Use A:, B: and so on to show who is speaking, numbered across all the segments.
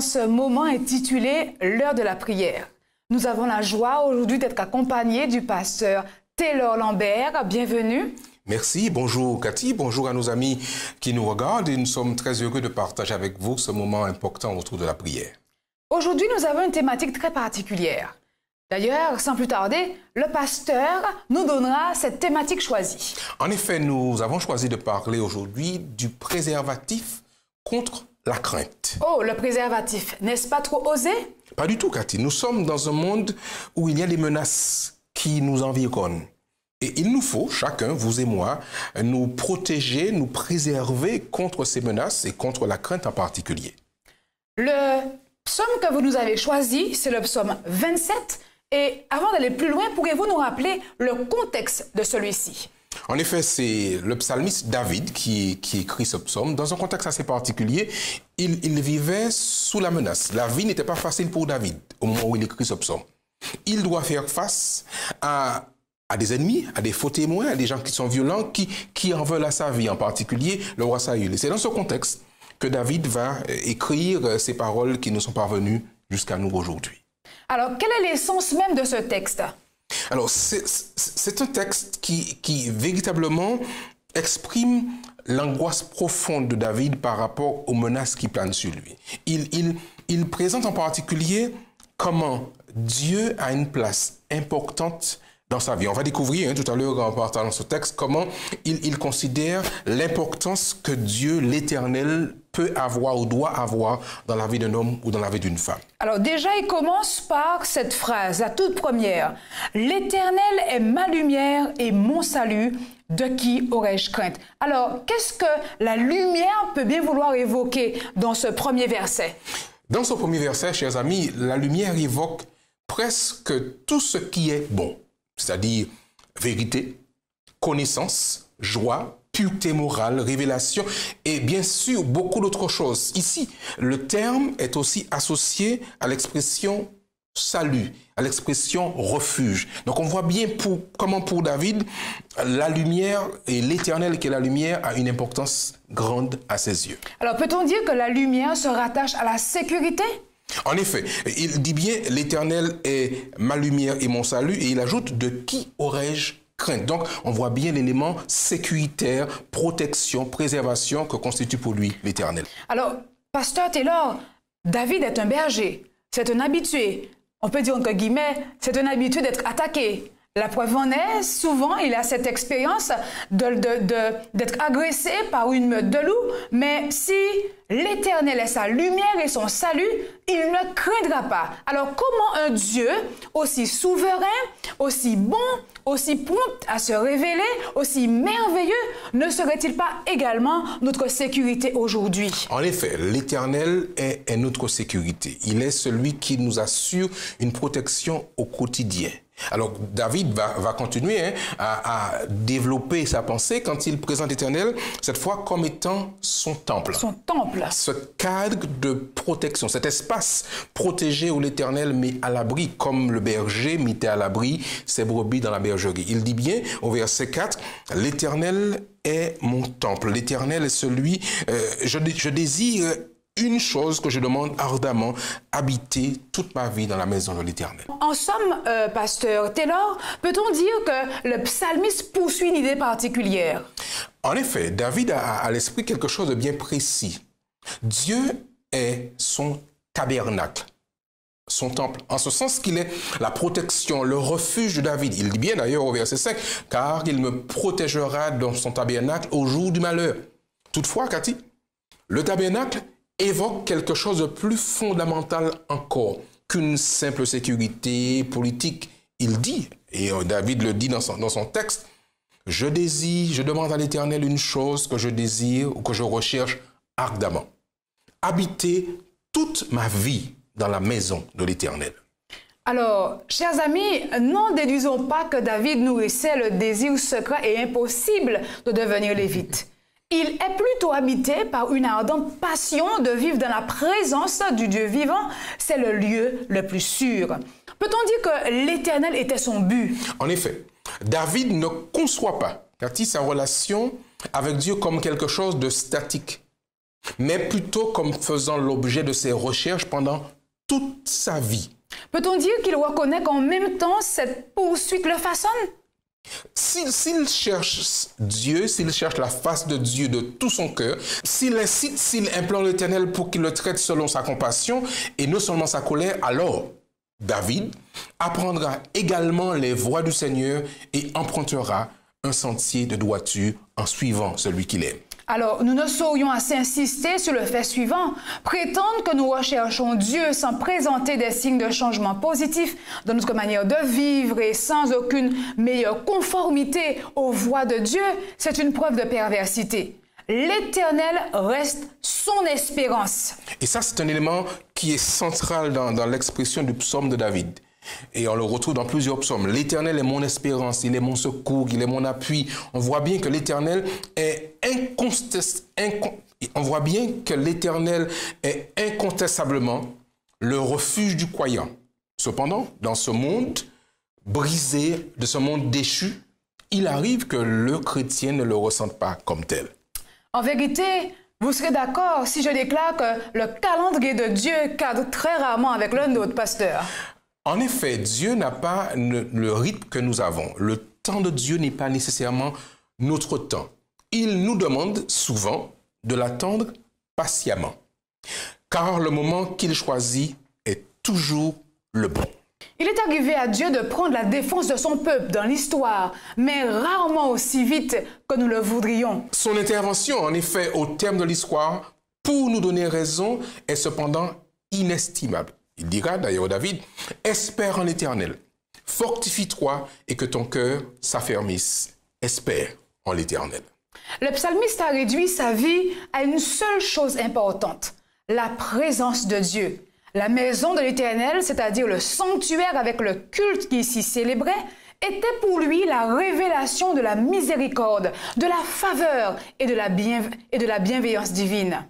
A: ce moment est intitulé L'heure de la prière. Nous avons la joie aujourd'hui d'être accompagnés du pasteur Taylor Lambert. Bienvenue.
B: Merci, bonjour Cathy, bonjour à nos amis qui nous regardent et nous sommes très heureux de partager avec vous ce moment important autour de la prière.
A: Aujourd'hui, nous avons une thématique très particulière. D'ailleurs, sans plus tarder, le pasteur nous donnera cette thématique choisie.
B: En effet, nous avons choisi de parler aujourd'hui du préservatif contre la crainte.
A: Oh, le préservatif, n'est-ce pas trop osé
B: Pas du tout, Cathy. Nous sommes dans un monde où il y a des menaces qui nous environnent. Et il nous faut, chacun, vous et moi, nous protéger, nous préserver contre ces menaces et contre la crainte en particulier.
A: Le psaume que vous nous avez choisi, c'est le psaume 27. Et avant d'aller plus loin, pourriez-vous nous rappeler le contexte de celui-ci
B: en effet, c'est le psalmiste David qui, écrit ce psaume. Dans un contexte assez particulier, il, vivait sous la menace. La vie n'était pas facile pour David au moment où il écrit ce psaume. Il doit faire face à, des ennemis, à des faux témoins, à des gens qui sont violents, qui, en veulent à sa vie, en particulier le roi Saül. Et c'est dans ce contexte que David va euh, écrire euh, ces paroles qui nous sont parvenues jusqu'à nous aujourd'hui.
A: Alors, quelle est l'essence même de ce texte
B: alors, c'est un texte qui, véritablement exprime l'angoisse profonde de David par rapport aux menaces qui planent sur lui. Il, il, présente en particulier comment Dieu a une place importante dans sa vie. On va découvrir hein, tout à l'heure en partant dans ce texte comment il, il considère l'importance que Dieu, l'Éternel, peut avoir ou doit avoir dans la vie d'un homme ou dans la vie d'une femme.
A: Alors déjà, il commence par cette phrase, la toute première. L'Éternel est ma lumière et mon salut. De qui aurais-je crainte Alors, qu'est-ce que la lumière peut bien vouloir évoquer dans ce premier verset
B: Dans ce premier verset, chers amis, la lumière évoque presque tout ce qui est bon, c'est-à-dire vérité, connaissance, joie, pureté morale, révélation et bien sûr beaucoup d'autres choses. Ici, le terme est aussi associé à l'expression salut, à l'expression refuge. Donc on voit bien pour, comment pour David, la lumière et l'éternel qui est la lumière a une importance grande à ses yeux.
A: Alors peut-on dire que la lumière se rattache à la sécurité
B: en effet, il dit bien, l'Éternel est ma lumière et mon salut, et il ajoute, de qui aurais-je donc, on voit bien l'élément sécuritaire, protection, préservation que constitue pour lui l'Éternel.
A: Alors, pasteur Taylor, David est un berger, c'est un habitué. On peut dire entre guillemets, c'est un habitué d'être attaqué. La preuve en est, souvent, il a cette expérience d'être de, de, agressé par une meute de loups, mais si l'Éternel est sa lumière et son salut, il ne craindra pas. Alors comment un Dieu aussi souverain, aussi bon, aussi prompt à se révéler, aussi merveilleux, ne serait-il pas également notre sécurité aujourd'hui
B: En effet, l'Éternel est notre sécurité. Il est celui qui nous assure une protection au quotidien. Alors David va, continuer hein, à, développer sa pensée quand il présente l'Éternel, cette fois comme étant son temple. Son temple. Ce cadre de protection, cet espace protégé où l'Éternel met à l'abri, comme le berger mettait à l'abri ses brebis dans la bergerie. Il dit bien au verset 4, l'Éternel est mon temple, l'Éternel est celui, euh, je désire une chose que je demande ardemment, habiter toute ma vie dans la maison de l'Éternel.
A: En somme, euh, pasteur Taylor, peut-on dire que le psalmiste poursuit une idée particulière
B: En effet, David a à l'esprit quelque chose de bien précis. Dieu est son tabernacle son temple, en ce sens qu'il est la protection, le refuge de David. Il dit bien d'ailleurs au verset 5, car il me protégera dans son tabernacle au jour du malheur. Toutefois, Cathy, le tabernacle évoque quelque chose de plus fondamental encore qu'une simple sécurité politique. Il dit, et euh, David le dit dans son, texte, je désire, je demande à l'Éternel une chose que je désire ou que je recherche ardemment. Habiter toute ma vie dans la maison de l'Éternel.
A: Alors, chers amis, n'en déduisons pas que David nourrissait le désir secret et impossible de devenir lévite. Il est plutôt habité par une ardente passion de vivre dans la présence du Dieu vivant. C'est le lieu le plus sûr. Peut-on dire que l'Éternel était son but
B: En effet, David ne conçoit pas, sa relation avec Dieu comme quelque chose de statique, mais plutôt comme faisant l'objet de ses recherches pendant toute sa vie.
A: Peut-on dire qu'il reconnaît qu'en même temps, cette
B: poursuite le façonne s'il cherche Dieu, s'il cherche la face de Dieu de tout son cœur, s'il incite, s'il implore l'Éternel pour qu'il le traite selon sa compassion et non seulement sa colère, alors David apprendra également les voies du Seigneur et empruntera un sentier de droiture en suivant celui qu'il aime.
A: Alors, nous ne saurions assez insister sur le fait suivant. Prétendre que nous recherchons Dieu sans présenter des signes de changement positif dans notre manière de vivre et sans aucune meilleure conformité aux voies de Dieu, c'est une preuve de perversité. L'Éternel reste son espérance.
B: Et ça, c'est un élément qui est central dans, dans l'expression du psaume de David. Et on le retrouve dans plusieurs psaumes. L'Éternel est mon espérance, il est mon secours, il est mon appui. On voit bien que l'Éternel est incontestablement le refuge du croyant. Cependant, dans ce monde brisé, de ce monde déchu, il arrive que le chrétien ne le ressente pas comme tel.
A: En vérité, vous serez d'accord si je déclare que le calendrier de Dieu cadre très rarement avec le nôtre, pasteur.
B: En effet, Dieu n'a pas le, rythme que nous avons. Le temps de Dieu n'est pas nécessairement notre temps. Il nous demande souvent de l'attendre patiemment, car le moment qu'il choisit est toujours le bon.
A: Il est arrivé à Dieu de prendre la défense de son peuple dans l'histoire, mais rarement aussi vite que nous le voudrions.
B: Son intervention, en effet, au terme de l'histoire, pour nous donner raison, est cependant inestimable. Il dira d'ailleurs David, espère en l'Éternel, fortifie-toi et que ton cœur s'affermisse. Espère en l'Éternel.
A: Le psalmiste a réduit sa vie à une seule chose importante, la présence de Dieu. La maison de l'Éternel, c'est-à-dire le sanctuaire avec le culte qui s'y célébrait, était pour lui la révélation de la miséricorde, de la faveur et de la bienveillance divine.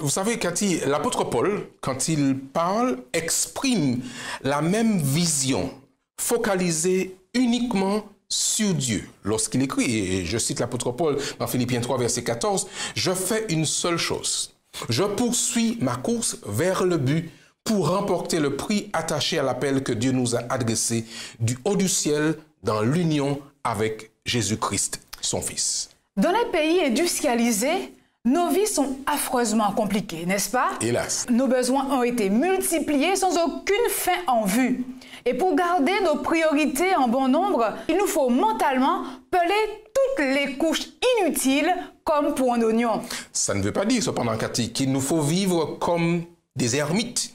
B: Vous savez, Cathy, l'apôtre Paul, quand il parle, exprime la même vision, focalisée uniquement sur Dieu. Lorsqu'il écrit, et je cite l'apôtre Paul dans Philippiens 3, verset 14, Je fais une seule chose. Je poursuis ma course vers le but pour remporter le prix attaché à l'appel que Dieu nous a adressé du haut du ciel dans l'union avec Jésus-Christ, son Fils.
A: Dans les pays industrialisés, nos vies sont affreusement compliquées, n'est-ce pas Hélas. Nos besoins ont été multipliés sans aucune fin en vue. Et pour garder nos priorités en bon nombre, il nous faut mentalement peler toutes les couches inutiles comme pour un oignon.
B: Ça ne veut pas dire, cependant, Cathy, qu'il nous faut vivre comme des ermites,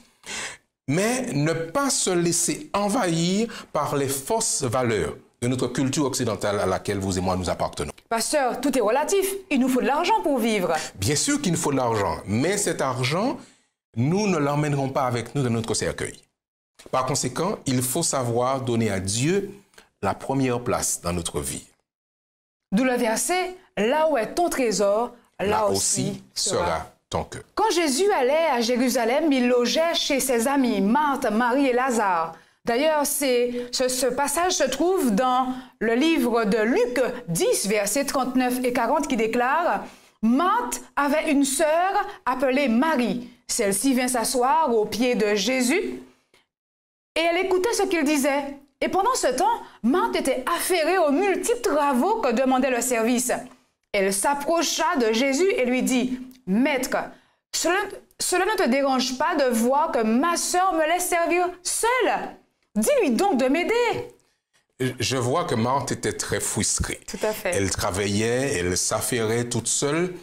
B: mais ne pas se laisser envahir par les fausses valeurs de notre culture occidentale à laquelle vous et moi nous appartenons.
A: Pasteur, tout est relatif. Il nous faut de l'argent pour vivre.
B: Bien sûr qu'il nous faut de l'argent, mais cet argent, nous ne l'emmènerons pas avec nous dans notre cercueil. Par conséquent, il faut savoir donner à Dieu la première place dans notre vie.
A: D'où le verset, là où est ton trésor,
B: là, aussi sera, sera ton cœur.
A: Quand Jésus allait à Jérusalem, il logeait chez ses amis, Marthe, Marie et Lazare. D'ailleurs, ce, passage se trouve dans le livre de Luc 10, versets 39 et 40, qui déclare Marthe avait une sœur appelée Marie. Celle-ci vient s'asseoir aux pieds de Jésus et elle écoutait ce qu'il disait. Et pendant ce temps, Marthe était affairée aux multiples travaux que demandait le service. Elle s'approcha de Jésus et lui dit Maître, cela ne te dérange pas de voir que ma sœur me laisse servir seule Dis-lui donc de m'aider.
B: Je vois que Marthe était très frustrée. Tout à fait. Elle travaillait, elle s'affairait toute seule.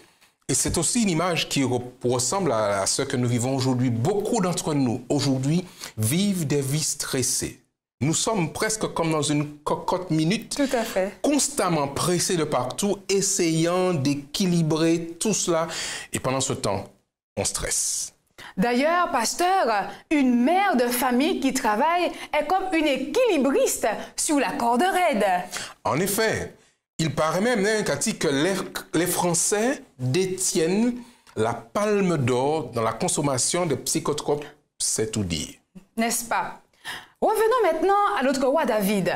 B: Et c'est aussi une image qui ressemble à ce que nous vivons aujourd'hui. Beaucoup d'entre nous, aujourd'hui, vivent des vies stressées. Nous sommes presque comme dans une cocotte minute. Tout à fait. Constamment pressés de partout, essayant d'équilibrer tout cela. Et pendant ce temps, on stresse.
A: D'ailleurs, pasteur, une mère de famille qui travaille est comme une équilibriste sur la corde raide.
B: En effet, il paraît même, Cathy, que les, Français détiennent la palme d'or dans la consommation de psychotropes, c'est tout dit.
A: N'est-ce pas Revenons maintenant à notre roi David.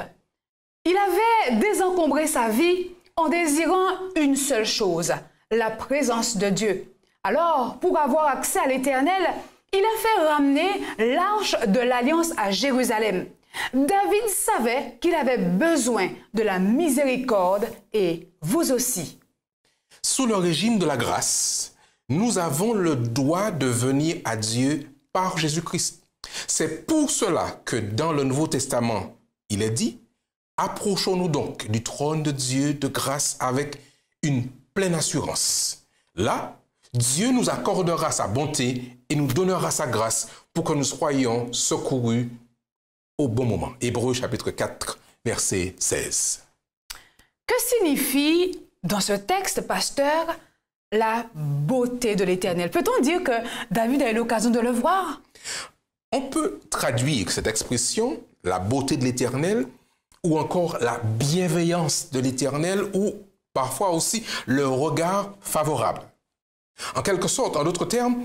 A: Il avait désencombré sa vie en désirant une seule chose, la présence de Dieu. Alors, pour avoir accès à l'Éternel, il a fait ramener l'arche de l'alliance à Jérusalem. David savait qu'il avait besoin de la miséricorde et vous aussi.
B: Sous le régime de la grâce, nous avons le droit de venir à Dieu par Jésus-Christ. C'est pour cela que dans le Nouveau Testament, il est dit, approchons-nous donc du trône de Dieu de grâce avec une pleine assurance. Là, Dieu nous accordera sa bonté et nous donnera sa grâce pour que nous soyons secourus au bon moment. Hébreu chapitre 4, verset 16.
A: Que signifie dans ce texte, pasteur, la beauté de l'Éternel Peut-on dire que David a eu l'occasion de le voir On peut
B: traduire cette expression, la beauté de l'Éternel, ou encore la bienveillance de l'Éternel, ou parfois aussi le regard favorable. En quelque sorte, en d'autres termes,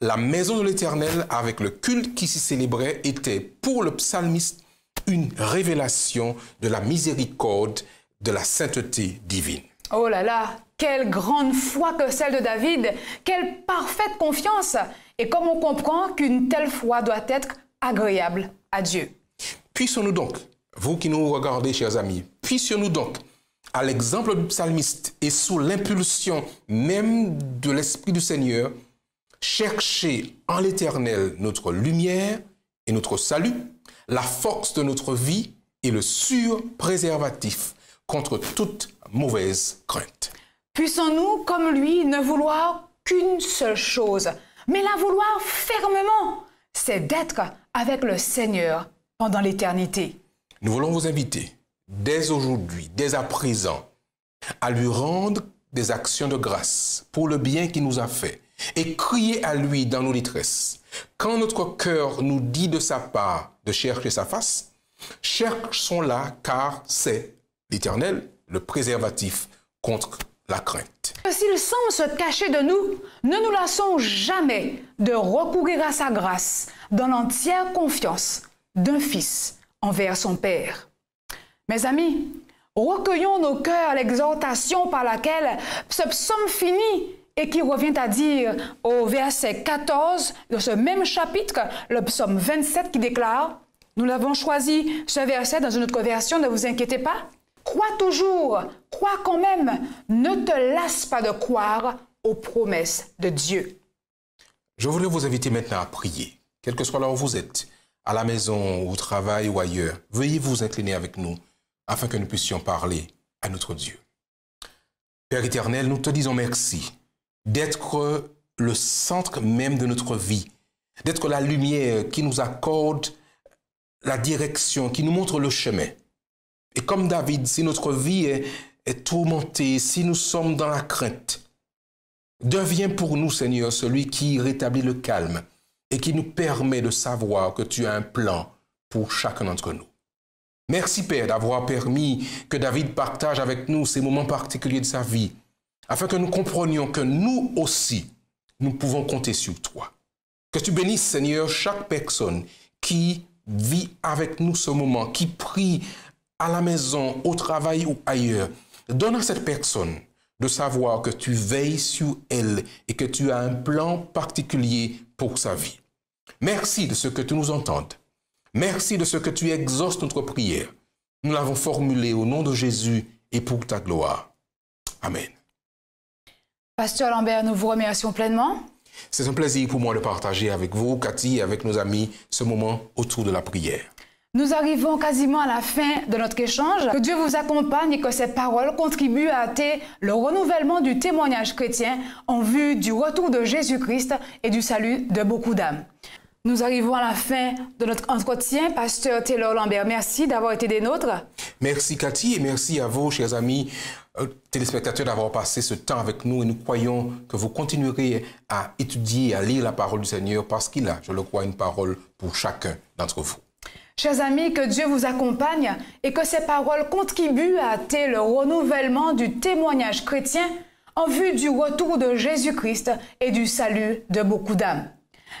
B: la maison de l'Éternel avec le culte qui s'y célébrait était pour le psalmiste une révélation de la miséricorde, de la sainteté divine.
A: Oh là là, quelle grande foi que celle de David, quelle parfaite confiance, et comme on comprend qu'une telle foi doit être agréable
B: à Dieu. Puissions-nous donc, vous qui nous regardez, chers amis, puissions-nous donc à l'exemple du psalmiste et sous l'impulsion même de l'Esprit du Seigneur, chercher en l'Éternel notre lumière et notre salut, la force de notre vie et le sûr préservatif contre toute mauvaise crainte.
A: Puissons-nous, comme lui, ne vouloir qu'une seule chose, mais la vouloir fermement, c'est d'être avec le Seigneur pendant l'éternité.
B: Nous voulons vous inviter dès aujourd'hui, dès à présent, à lui rendre des actions de grâce pour le bien qu'il nous a fait et crier à lui dans nos détresses. Quand notre cœur nous dit de sa part de chercher sa face, cherchons-la car c'est l'Éternel, le préservatif contre la crainte.
A: S'il semble se cacher de nous, ne nous lassons jamais de recourir à sa grâce dans l'entière confiance d'un fils envers son Père. Mes amis, recueillons nos cœurs à l'exhortation par laquelle ce psaume finit et qui revient à dire au verset 14 de ce même chapitre, le psaume 27 qui déclare, nous l'avons choisi ce verset dans une autre version, ne vous inquiétez pas, crois toujours, crois quand même, ne te lasse pas de croire aux promesses de Dieu.
B: Je voulais vous inviter maintenant à prier, quel que soit là où vous êtes, à la maison, au travail ou ailleurs. Veuillez vous incliner avec nous afin que nous puissions parler à notre Dieu. Père éternel, nous te disons merci d'être le centre même de notre vie, d'être la lumière qui nous accorde la direction, qui nous montre le chemin. Et comme David, si notre vie est, tourmentée, si nous sommes dans la crainte, deviens pour nous, Seigneur, celui qui rétablit le calme et qui nous permet de savoir que tu as un plan pour chacun d'entre nous. Merci Père d'avoir permis que David partage avec nous ces moments particuliers de sa vie, afin que nous comprenions que nous aussi, nous pouvons compter sur toi. Que tu bénisses Seigneur chaque personne qui vit avec nous ce moment, qui prie à la maison, au travail ou ailleurs. Donne à cette personne de savoir que tu veilles sur elle et que tu as un plan particulier pour sa vie. Merci de ce que tu nous entendes. Merci de ce que tu exhaustes notre prière. Nous l'avons formulée au nom de Jésus et pour ta gloire. Amen.
A: Pasteur Lambert, nous vous remercions pleinement.
B: C'est un plaisir pour moi de partager avec vous, Cathy, et avec nos amis, ce moment autour de la prière.
A: Nous arrivons quasiment à la fin de notre échange. Que Dieu vous accompagne et que ces paroles contribuent à hâter le renouvellement du témoignage chrétien en vue du retour de Jésus-Christ et du salut de beaucoup d'âmes. Nous arrivons à la fin de notre entretien. Pasteur Taylor Lambert, merci d'avoir été des nôtres.
B: Merci Cathy et merci à vous, chers amis euh, téléspectateurs, d'avoir passé ce temps avec nous. Et nous croyons que vous continuerez à étudier, à lire la parole du Seigneur parce qu'il a, je le crois, une parole pour chacun d'entre vous.
A: Chers amis, que Dieu vous accompagne et que ces paroles contribuent à hâter le renouvellement du témoignage chrétien en vue du retour de Jésus-Christ et du salut de beaucoup d'âmes.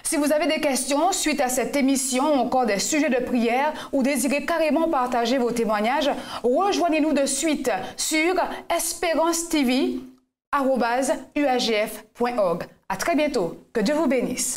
A: Si vous avez des questions suite à cette émission, encore des sujets de prière ou désirez carrément partager vos témoignages, rejoignez-nous de suite sur espérance espérance-tv.org. À très bientôt. Que Dieu vous bénisse.